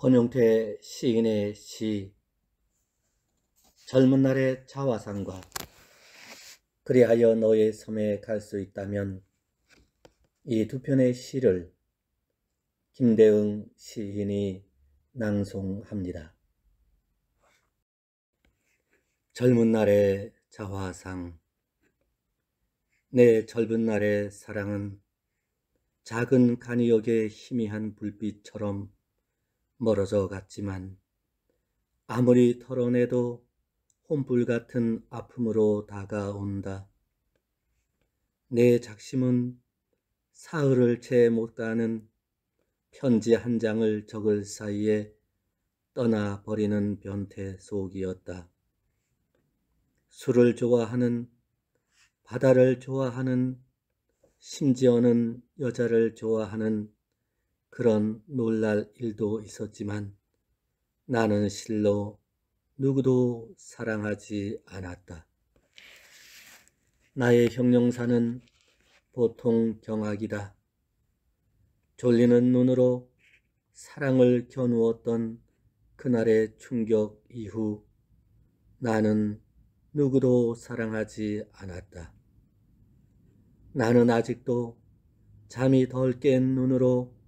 권용태 시인의 시 젊은 날의 자화상과 그리하여 너의 섬에 갈 수 있다면 이 두 편의 시를 김대응 시인이 낭송합니다. 젊은 날의 자화상 내 젊은 날의 사랑은 작은 간이역의 희미한 불빛처럼 멀어져 갔지만 아무리 털어내도 혼불 같은 아픔으로 다가온다. 내 작심은 사흘을 채 못 가는 편지 한 장을 적을 사이에 떠나버리는 변태 속이었다. 술을 좋아하는, 바다를 좋아하는, 심지어는 여자를 좋아하는 그런 놀랄 일도 있었지만 나는 실로 누구도 사랑하지 않았다. 나의 형용사는 보통 경악이다. 졸리는 눈으로 사랑을 겨누었던 그날의 충격 이후 나는 누구도 사랑하지 않았다. 나는 아직도 잠이 덜 깬 눈으로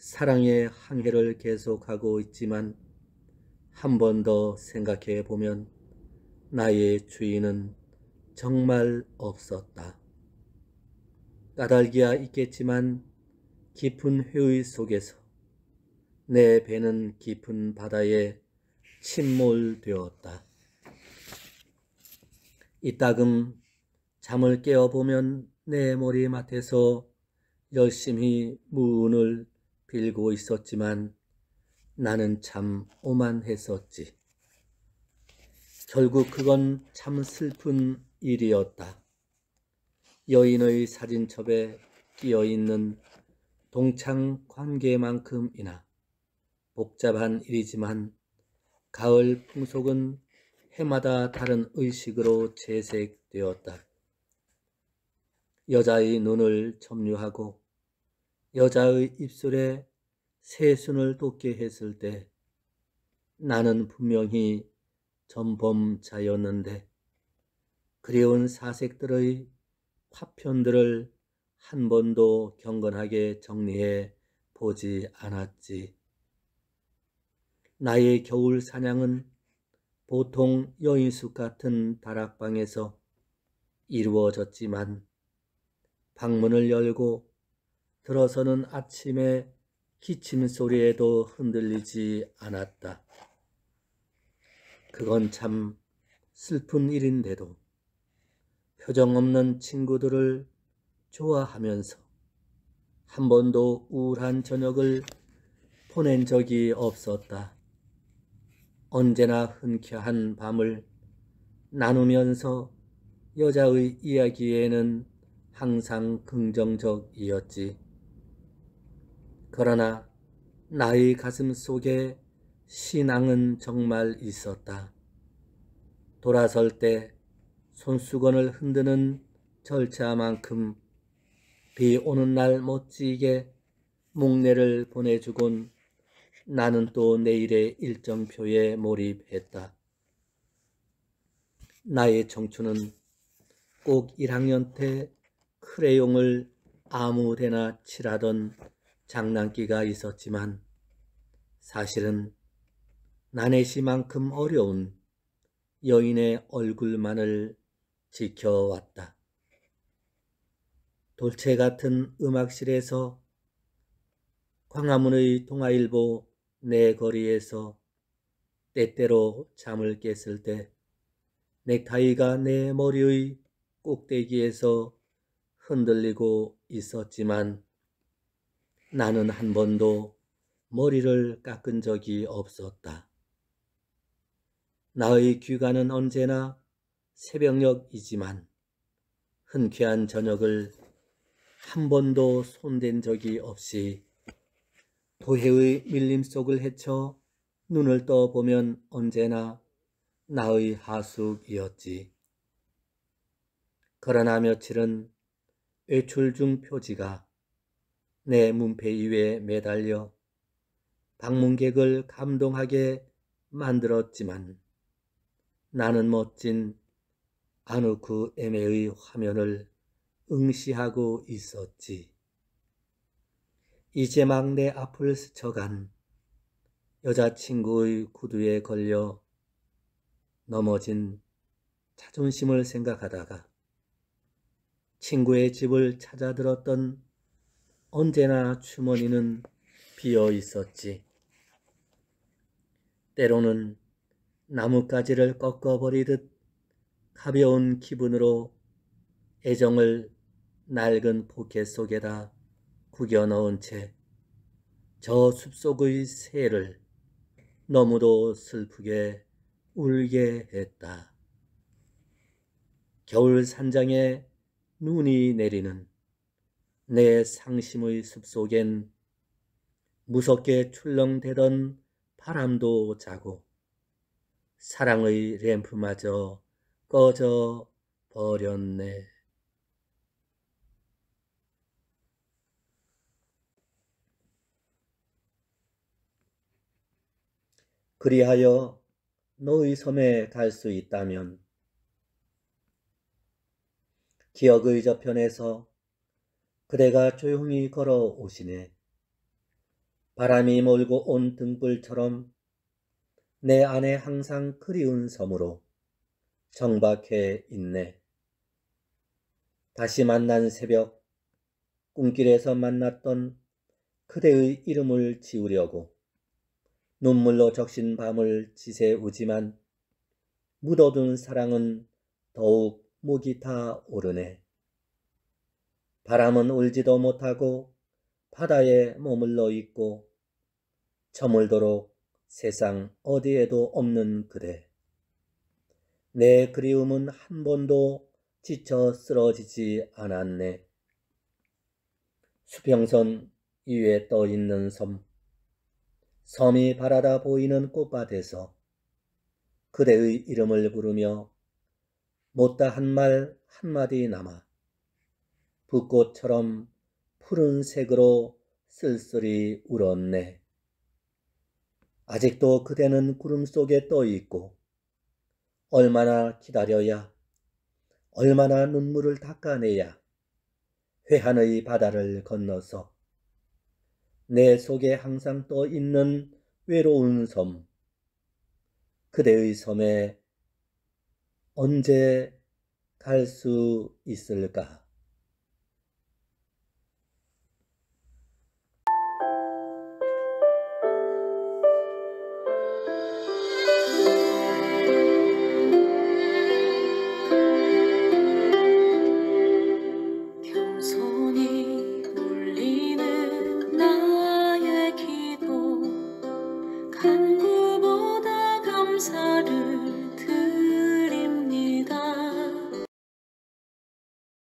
사랑의 한계를 계속하고 있지만 한 번 더 생각해 보면 나의 주인은 정말 없었다. 까닭이야 있겠지만 깊은 회의 속에서 내 배는 깊은 바다에 침몰되었다. 이따금 잠을 깨어보면 내 머리맡에서 열심히 문을 빌고 있었지만 나는 참 오만했었지. 결국 그건 참 슬픈 일이었다. 여인의 사진첩에 끼어 있는 동창 관계만큼이나 복잡한 일이지만 가을 풍속은 해마다 다른 의식으로 재색되었다. 여자의 눈을 점유하고 여자의 입술에 새순을 돋게 했을 때 나는 분명히 전범자였는데 그리운 사색들의 화편들을한 번도 경건하게 정리해 보지 않았지. 나의 겨울 사냥은 보통 여인숙 같은 다락방에서 이루어졌지만 방문을 열고 들어서는 아침에 기침 소리에도 흔들리지 않았다. 그건 참 슬픈 일인데도 표정 없는 친구들을 좋아하면서 한 번도 우울한 저녁을 보낸 적이 없었다. 언제나 흔쾌한 밤을 나누면서 여자의 이야기에는 항상 긍정적이었지. 그러나 나의 가슴 속에 신앙은 정말 있었다. 돌아설 때 손수건을 흔드는 절차만큼 비 오는 날 멋지게 목례를 보내주곤 나는 또 내일의 일정표에 몰입했다. 나의 청춘은 꼭 1학년 때 크레용을 아무데나 칠하던 장난기가 있었지만 사실은 나네시만큼 어려운 여인의 얼굴만을 지켜왔다. 돌체 같은 음악실에서 광화문의 동아일보 내 거리에서 때때로 잠을 깼을 때 넥타이가 내 머리의 꼭대기에서 흔들리고 있었지만 나는 한 번도 머리를 깎은 적이 없었다. 나의 귀가는 언제나 새벽녘이지만 흔쾌한 저녁을 한 번도 손댄 적이 없이 도해의 밀림 속을 헤쳐 눈을 떠보면 언제나 나의 하숙이었지. 그러나 며칠은 외출 중 표지가 내 문패 위에 매달려 방문객을 감동하게 만들었지만 나는 멋진 아누크 에메의 그 화면을 응시하고 있었지. 이제 막 내 앞을 스쳐간 여자친구의 구두에 걸려 넘어진 자존심을 생각하다가 친구의 집을 찾아들었던 언제나 주머니는 비어 있었지. 때로는 나뭇가지를 꺾어버리듯 가벼운 기분으로 애정을 낡은 포켓 속에다 구겨 넣은 채 저 숲속의 새를 너무도 슬프게 울게 했다. 겨울 산장에 눈이 내리는 내 상심의 숲속엔 무섭게 출렁대던 바람도 자고 사랑의 램프마저 꺼져 버렸네. 그리하여 너의 섬에 갈 수 있다면 기억의 저편에서 그대가 조용히 걸어오시네. 바람이 몰고 온 등불처럼 내 안에 항상 그리운 섬으로 정박해 있네. 다시 만난 새벽, 꿈길에서 만났던 그대의 이름을 지우려고 눈물로 적신 밤을 지새우지만 묻어둔 사랑은 더욱 목이 타오르네. 바람은 울지도 못하고 바다에 머물러 있고 저물도록 세상 어디에도 없는 그대. 내 그리움은 한 번도 지쳐 쓰러지지 않았네. 수평선 위에 떠 있는 섬. 섬이 바라다 보이는 꽃밭에서 그대의 이름을 부르며 못다 한 말 한마디 남아 붓꽃처럼 푸른색으로 쓸쓸히 울었네. 아직도 그대는 구름 속에 떠 있고 얼마나 기다려야 얼마나 눈물을 닦아내야 회한의 바다를 건너서 내 속에 항상 떠 있는 외로운 섬, 그대의 섬에 언제 갈 수 있을까?